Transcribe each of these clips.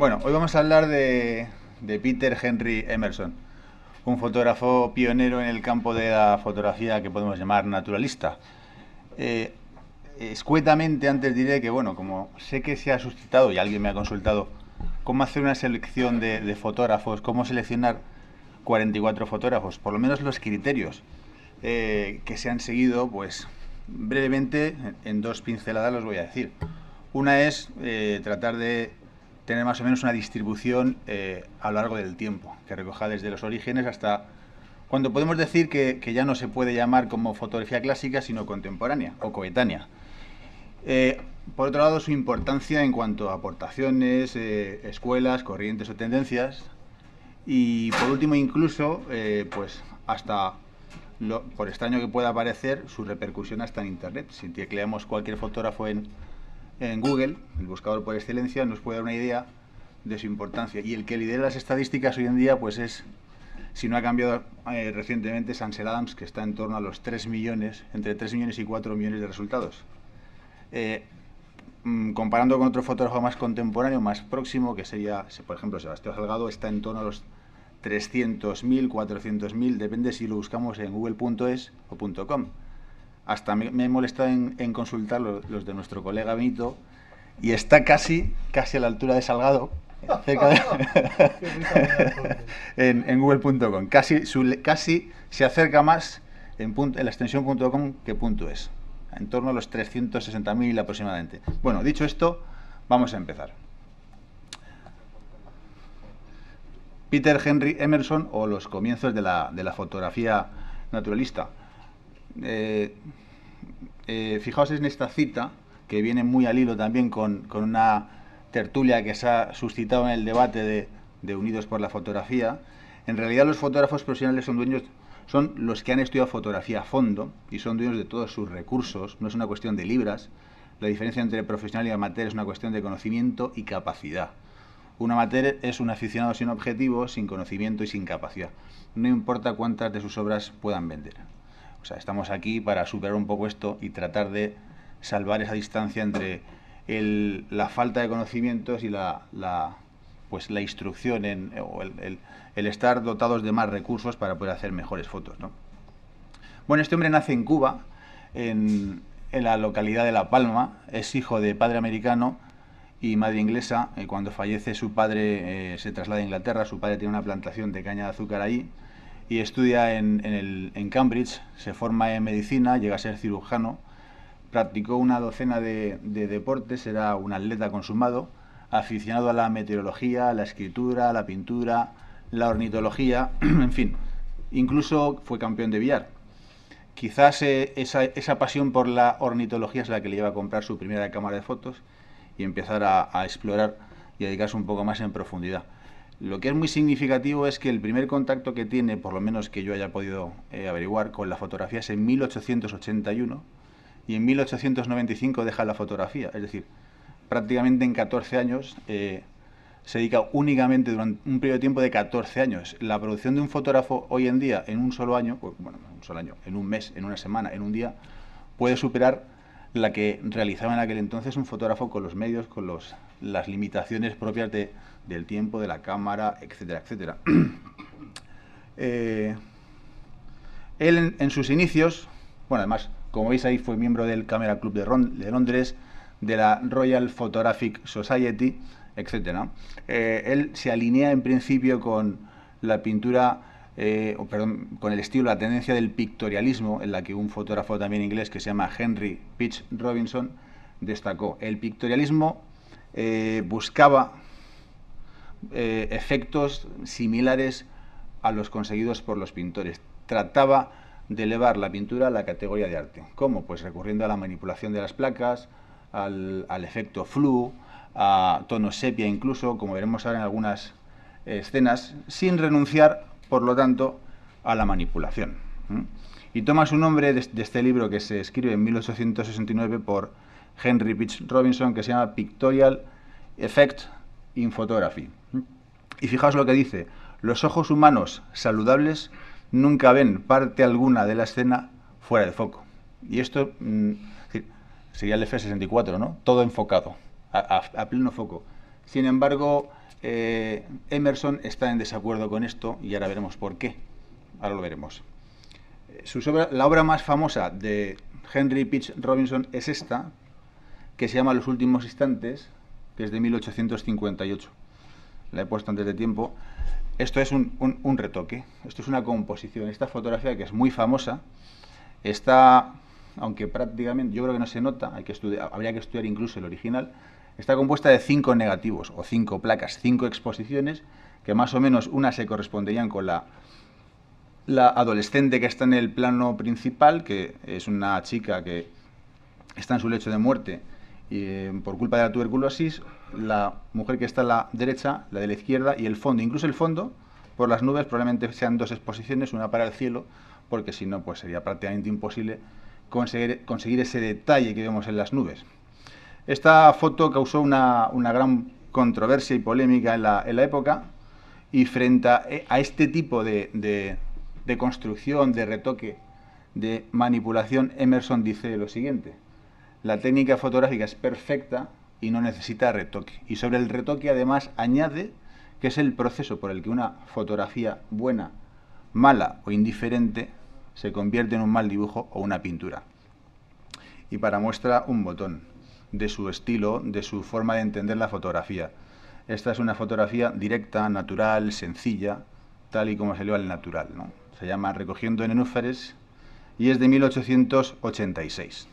Bueno, hoy vamos a hablar de, Peter Henry Emerson, un fotógrafo pionero en el campo de la fotografía que podemos llamar naturalista. Eh, escuetamente antes diré que, bueno, como sé que se ha suscitado y alguien me ha consultado cómo hacer una selección de, fotógrafos, cómo seleccionar 44 fotógrafos, por lo menos los criterios eh, que se han seguido, pues brevemente en dos pinceladas los voy a decir. Una es eh, tratar de tener más o menos una distribución eh, a lo largo del tiempo, que recoja desde los orígenes hasta cuando podemos decir que, ya no se puede llamar como fotografía clásica, sino contemporánea o coetánea. Eh, por otro lado, su importancia en cuanto a aportaciones, eh, escuelas, corrientes o tendencias. Y por último, incluso, pues hasta por extraño que pueda parecer, su repercusión hasta en Internet. Si tecleamos cualquier fotógrafo en en Google, el buscador por excelencia, nos puede dar una idea de su importancia. Y el que lidera las estadísticas hoy en día, pues es, si no ha cambiado eh, recientemente, Sansel Adams, que está en torno a los 3 millones, entre 3 millones y 4 millones de resultados. Eh, mm, comparando con otro fotógrafo más contemporáneo, más próximo, que sería, por ejemplo, Sebastián Salgado, está en torno a los 300.000, 400.000, depende si lo buscamos en google.es o .com hasta me, he molestado en, consultar los, de nuestro colega Benito, y está casi, casi a la altura de Salgado, cerca en, google.com. Casi, se acerca más en, la extensión que punto .es, en torno a los 360.000 aproximadamente. Bueno, dicho esto, vamos a empezar. Peter Henry Emerson o los comienzos de la fotografía naturalista. Eh, eh, fijaos en esta cita, que viene muy al hilo también con, una tertulia que se ha suscitado en el debate de, Unidos por la Fotografía. En realidad los fotógrafos profesionales son dueños son los que han estudiado fotografía a fondo y son dueños de todos sus recursos, no es una cuestión de libras. La diferencia entre profesional y amateur es una cuestión de conocimiento y capacidad. Un amateur es un aficionado sin objetivo, sin conocimiento y sin capacidad. No importa cuántas de sus obras puedan vender. O sea, estamos aquí para superar un poco esto y tratar de salvar esa distancia entre la falta de conocimientos y la, pues la instrucción en, eh, o el, estar dotados de más recursos para poder hacer mejores fotos. Bueno, este hombre nace en Cuba, en, la localidad de La Palma, es hijo de padre americano y madre inglesa. Eh, cuando fallece su padre eh, se traslada a Inglaterra, su padre tiene una plantación de caña de azúcar ahí y estudia en, Cambridge, se forma en medicina, llega a ser cirujano, practicó una docena de, deportes, era un atleta consumado, aficionado a la meteorología, la escritura, la pintura, la ornitología, en fin, incluso fue campeón de billar. Quizás eh, esa, pasión por la ornitología es la que le lleva a comprar su primera cámara de fotos y empezar a, explorar y dedicarse un poco más en profundidad. Lo que es muy significativo es que el primer contacto que tiene, por lo menos que yo haya podido eh, averiguar, con la fotografía es en 1881 y en 1895 deja la fotografía. Es decir, prácticamente en 14 años eh, se dedica únicamente durante un periodo de tiempo de 14 años. La producción de un fotógrafo hoy en día, en un solo año, pues, bueno, un solo año, en un mes, en una semana, en un día, puede superar la que realizaba en aquel entonces un fotógrafo con los medios, con los las limitaciones propias del tiempo, de la cámara, etcétera, etcétera. Eh, él en, sus inicios, bueno, además, como veis ahí, fue miembro del Camera Club de, Londres, de la Royal Photographic Society, etcétera. Eh, él se alinea en principio con la pintura eh, perdón, con el estilo, la tendencia del pictorialismo, en la que un fotógrafo también inglés que se llama Henry Pitch Robinson destacó. El pictorialismo eh, buscaba eh, efectos similares a los conseguidos por los pintores. Trataba de elevar la pintura a la categoría de arte. ¿Cómo? Pues recurriendo a la manipulación de las placas, al, efecto flu, a tono sepia incluso, como veremos ahora en algunas escenas, sin renunciar, por lo tanto, a la manipulación. Y toma su nombre de, de este libro que se escribe en 1869 por Henry Pitch Robinson, que se llama Pictorial Effect in Photography. Y fijaos lo que dice, los ojos humanos saludables nunca ven parte alguna de la escena fuera de foco. Y esto mm, sería el F64, ¿no? Todo enfocado, a, pleno foco. Sin embargo, eh, Emerson está en desacuerdo con esto y ahora veremos por qué. Ahora lo veremos. Eh, la obra más famosa de Henry Pitch Robinson es esta, que se llama Los últimos instantes, que es de 1858. La he puesto antes de tiempo. Esto es un, retoque, esto es una composición. Esta fotografía, que es muy famosa, está, aunque prácticamente yo creo que no se nota, habría que estudiar incluso el original, está compuesta de cinco negativos o cinco placas, cinco exposiciones, que más o menos una se corresponderían con la adolescente que está en el plano principal, que es una chica que está en su lecho de muerte eh, por culpa de la tuberculosis, la mujer que está a la derecha, la de la izquierda y el fondo, incluso el fondo, por las nubes probablemente sean dos exposiciones, una para el cielo, porque si no, pues sería prácticamente imposible conseguir, ese detalle que vemos en las nubes. Esta foto causó una, gran controversia y polémica en la, época y frente a, eh, este tipo de construcción, de retoque, de manipulación, Emerson dice lo siguiente la técnica fotográfica es perfecta y no necesita retoque. Y sobre el retoque además añade que es el proceso por el que una fotografía buena, mala o indiferente se convierte en un mal dibujo o una pintura. Y para muestra un botón de su estilo, de su forma de entender la fotografía. Esta es una fotografía directa, natural, sencilla, tal y como se le va al natural. Se llama Recogiendo en Enúferes y es de 1886.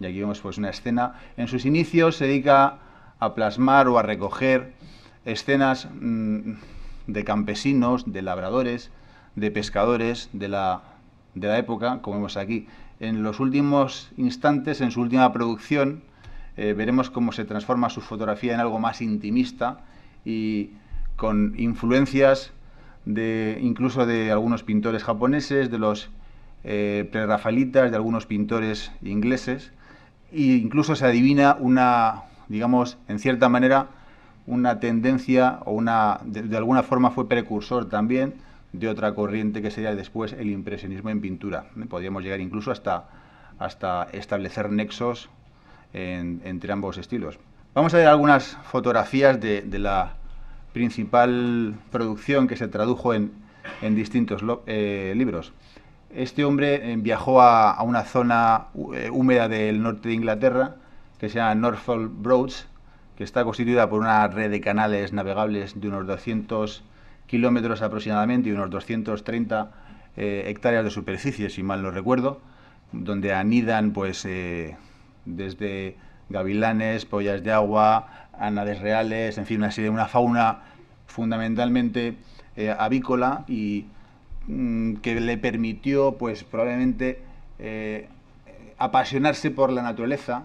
Y aquí vemos pues una escena. En sus inicios se dedica a plasmar o a recoger escenas mm, de campesinos, de labradores, de pescadores de la, época, como vemos aquí. En los últimos instantes, en su última producción, eh, veremos cómo se transforma su fotografía en algo más intimista y con influencias de, incluso de algunos pintores japoneses, de los pre eh, prerrafaelitas, de algunos pintores ingleses incluso se adivina una, digamos, en cierta manera, una tendencia o una, de, alguna forma fue precursor también de otra corriente que sería después el impresionismo en pintura. Podríamos llegar incluso hasta, hasta establecer nexos entre ambos estilos. Vamos a ver algunas fotografías de, la principal producción que se tradujo en, en distintos eh, libros este hombre eh, viajó a, una zona eh, húmeda del norte de Inglaterra que se llama Norfolk Broads, que está constituida por una red de canales navegables de unos 200 kilómetros aproximadamente y unos 230 eh, hectáreas de superficie, si mal no recuerdo, donde anidan pues desde gavilanes, pollas de agua, anades reales, en fin, una serie de una fauna fundamentalmente avícola y Mm, que le permitió, pues probablemente, eh, apasionarse por la naturaleza,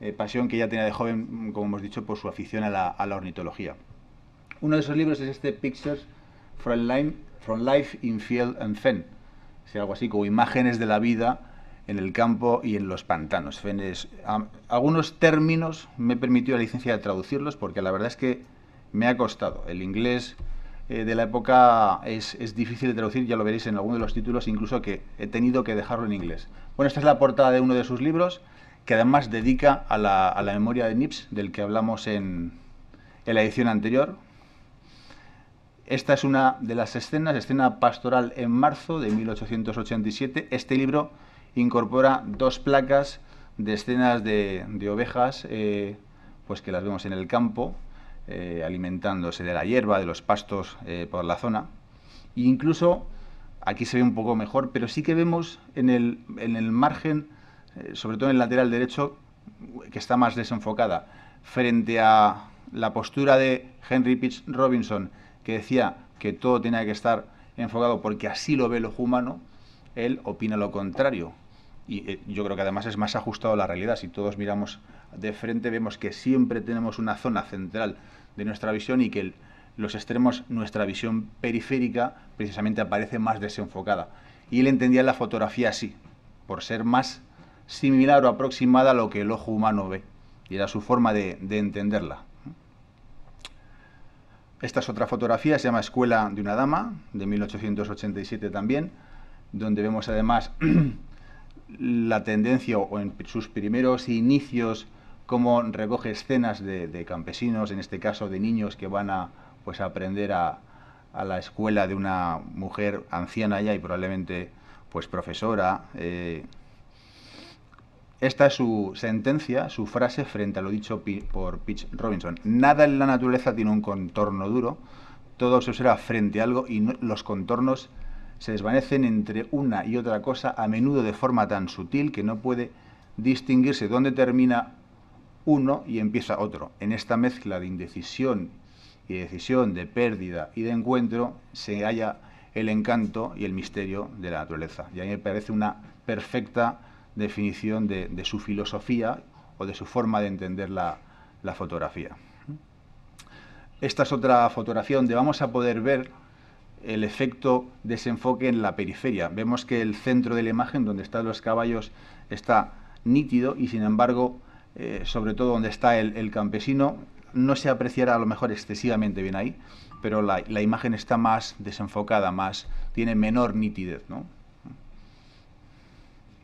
eh, pasión que ya tenía de joven, mm, como hemos dicho, por su afición a la, ornitología. Uno de esos libros es este Pictures from, from Life in Field and Fen, o sea, algo así como imágenes de la vida en el campo y en los pantanos. algunos términos me permitió la licencia de traducirlos porque la verdad es que me ha costado. El inglés eh, de la época es, difícil de traducir, ya lo veréis en alguno de los títulos, incluso que he tenido que dejarlo en inglés. Bueno, esta es la portada de uno de sus libros, que además dedica a la, memoria de Nips, del que hablamos en, la edición anterior. Esta es una de las escenas, escena pastoral en marzo de 1887. Este libro incorpora dos placas de escenas de, ovejas, eh, pues que las vemos en el campo, eh, alimentándose de la hierba, de los pastos eh, por la zona. E incluso, aquí se ve un poco mejor, pero sí que vemos en el, en el margen, eh, sobre todo en el lateral derecho, que está más desenfocada, frente a la postura de Henry Pitts Robinson, que decía que todo tenía que estar enfocado porque así lo ve el ojo humano, él opina lo contrario. Y yo creo que además es más ajustado a la realidad. Si todos miramos de frente, vemos que siempre tenemos una zona central de nuestra visión y que los extremos, nuestra visión periférica, precisamente aparece más desenfocada. Y él entendía la fotografía así, por ser más similar o aproximada a lo que el ojo humano ve. Y era su forma de, de entenderla. Esta es otra fotografía, se llama Escuela de una Dama, de 1887 también, donde vemos además la tendencia o en sus primeros inicios cómo recoge escenas de, campesinos, en este caso de niños que van a pues aprender a, la escuela de una mujer anciana ya y probablemente pues profesora. Eh, esta es su sentencia, su frase frente a lo dicho por Pitch Robinson. Nada en la naturaleza tiene un contorno duro, todo se observa frente a algo y los contornos se desvanecen entre una y otra cosa, a menudo de forma tan sutil que no puede distinguirse dónde termina uno y empieza otro. En esta mezcla de indecisión y decisión, de pérdida y de encuentro, se halla el encanto y el misterio de la naturaleza. Y a me parece una perfecta definición de, su filosofía o de su forma de entender la, la fotografía. Esta es otra fotografía donde vamos a poder ver el efecto desenfoque en la periferia. Vemos que el centro de la imagen, donde están los caballos, está nítido y sin embargo eh, sobre todo donde está el, campesino, no se apreciará a lo mejor excesivamente bien ahí, pero la, imagen está más desenfocada, más tiene menor nitidez. ¿no?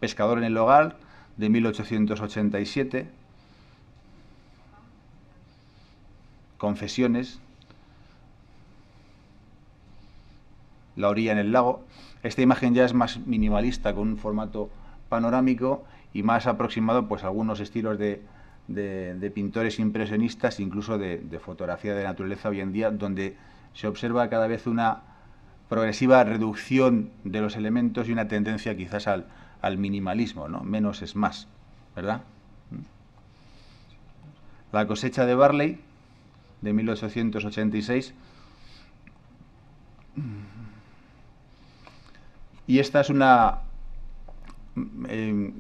Pescador en el hogar, de 1887, Confesiones, La orilla en el lago. Esta imagen ya es más minimalista, con un formato panorámico y más aproximado pues algunos estilos de, pintores impresionistas, incluso de, fotografía de naturaleza hoy en día, donde se observa cada vez una progresiva reducción de los elementos y una tendencia quizás al, al minimalismo, ¿no? menos es más, ¿verdad? Mm. La cosecha de Barley de 1886 y esta es una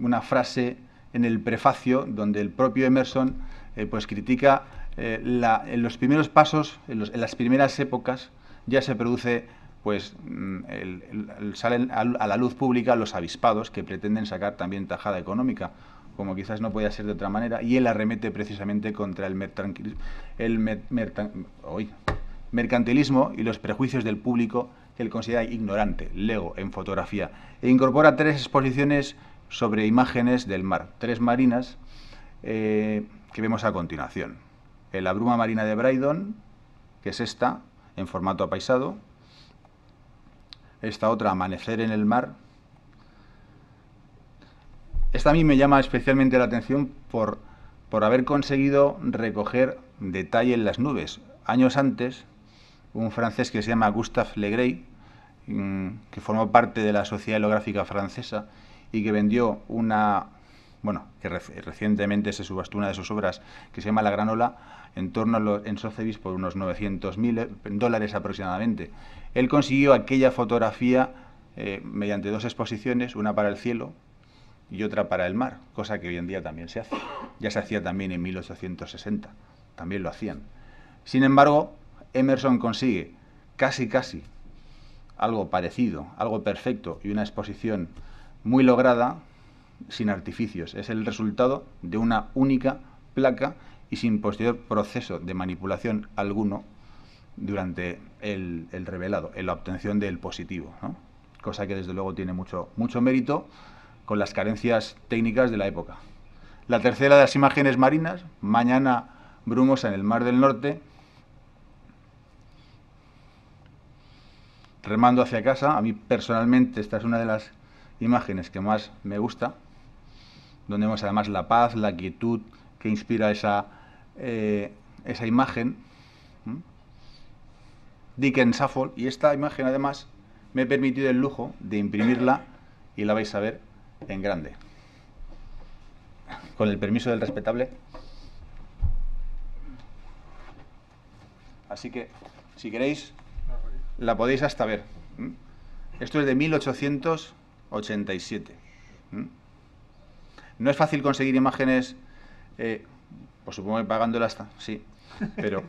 una frase en el prefacio donde el propio Emerson eh, pues critica eh, la, en los primeros pasos, en, las primeras épocas, ya se produce pues mm, salen a, la luz pública los avispados que pretenden sacar también tajada económica, como quizás no podía ser de otra manera, y él arremete precisamente contra el, mercantilismo y los prejuicios del público que él considera ignorante, lego en fotografía, e incorpora tres exposiciones sobre imágenes del mar, tres marinas eh, que vemos a continuación. La bruma marina de Brydon, que es esta, en formato apaisado. Esta otra, Amanecer en el mar. Esta a mí me llama especialmente la atención por, por haber conseguido recoger detalle en las nubes. Años antes, un francés que se llama Gustave Legray, mm, que formó parte de la Sociedad Holográfica Francesa y que vendió una, bueno, que recientemente se subastó una de sus obras, que se llama La Granola, en torno a los, en por unos 900.000 eh, dólares aproximadamente. Él consiguió aquella fotografía eh, mediante dos exposiciones, una para el cielo y otra para el mar, cosa que hoy en día también se hace. Ya se hacía también en 1860, también lo hacían. Sin embargo, Emerson consigue casi casi algo parecido, algo perfecto y una exposición muy lograda sin artificios. Es el resultado de una única placa y sin posterior proceso de manipulación alguno durante el, revelado, en la obtención del positivo. Cosa que desde luego tiene mucho, mucho mérito con las carencias técnicas de la época. La tercera de las imágenes marinas, mañana brumosa en el Mar del Norte, remando hacia casa. A mí personalmente esta es una de las imágenes que más me gusta, donde vemos además la paz, la quietud que inspira esa, eh, esa imagen. Dickens Suffolk, y esta imagen además me he permitido el lujo de imprimirla y la vais a ver en grande. Con el permiso del respetable. Así que, si queréis, la podéis hasta ver. Esto es de 1887. No es fácil conseguir imágenes, eh, pues supongo que pagándolas, sí, pero...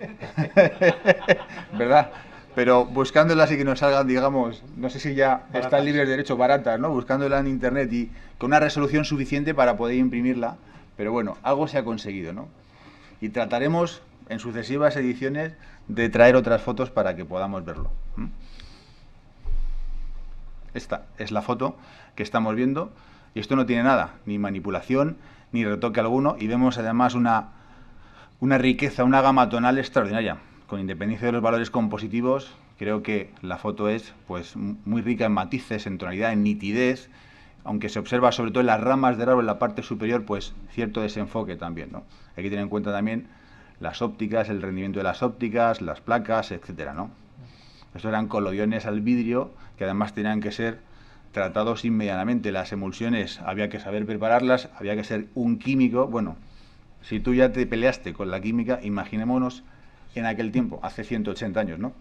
¿Verdad? Pero buscándolas y que nos salgan, digamos, no sé si ya están libres de derecho, baratas, ¿no? Buscándola en internet y con una resolución suficiente para poder imprimirla. Pero bueno, algo se ha conseguido, ¿no? Y trataremos en sucesivas ediciones de traer otras fotos para que podamos verlo. Esta es la foto que estamos viendo y esto no tiene nada, ni manipulación, ni retoque alguno y vemos además una, riqueza, una gama tonal extraordinaria. Con independencia de los valores compositivos, creo que la foto es pues, muy rica en matices, en tonalidad, en nitidez, aunque se observa sobre todo en las ramas del árbol, en la parte superior, pues cierto desenfoque también. Hay que tener en cuenta también las ópticas, el rendimiento de las ópticas, las placas, etcétera, ¿no? Estos eran colodiones al vidrio que además tenían que ser tratados inmediatamente. Las emulsiones había que saber prepararlas, había que ser un químico. Bueno, si tú ya te peleaste con la química, imaginémonos en aquel tiempo, hace 180 años, ¿no?